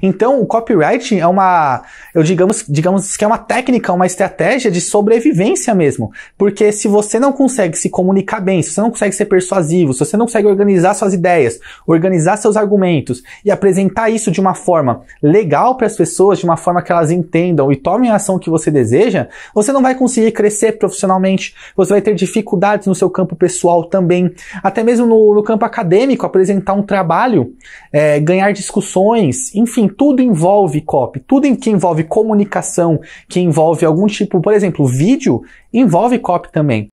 Então, o copyright é uma, eu digamos, digamos que é uma técnica, uma estratégia de sobrevivência mesmo. Porque se você não consegue se comunicar bem, se você não consegue ser persuasivo, se você não consegue organizar suas ideias, organizar seus argumentos e apresentar isso de uma forma legal para as pessoas, de uma forma que elas entendam e tomem a ação que você deseja, você não vai conseguir crescer profissionalmente, você vai ter dificuldades no seu campo pessoal também, até mesmo no, no campo acadêmico, apresentar um trabalho, é, ganhar discussões, enfim enfim, tudo envolve copy, tudo que envolve comunicação, que envolve algum tipo, por exemplo, vídeo, envolve copy também.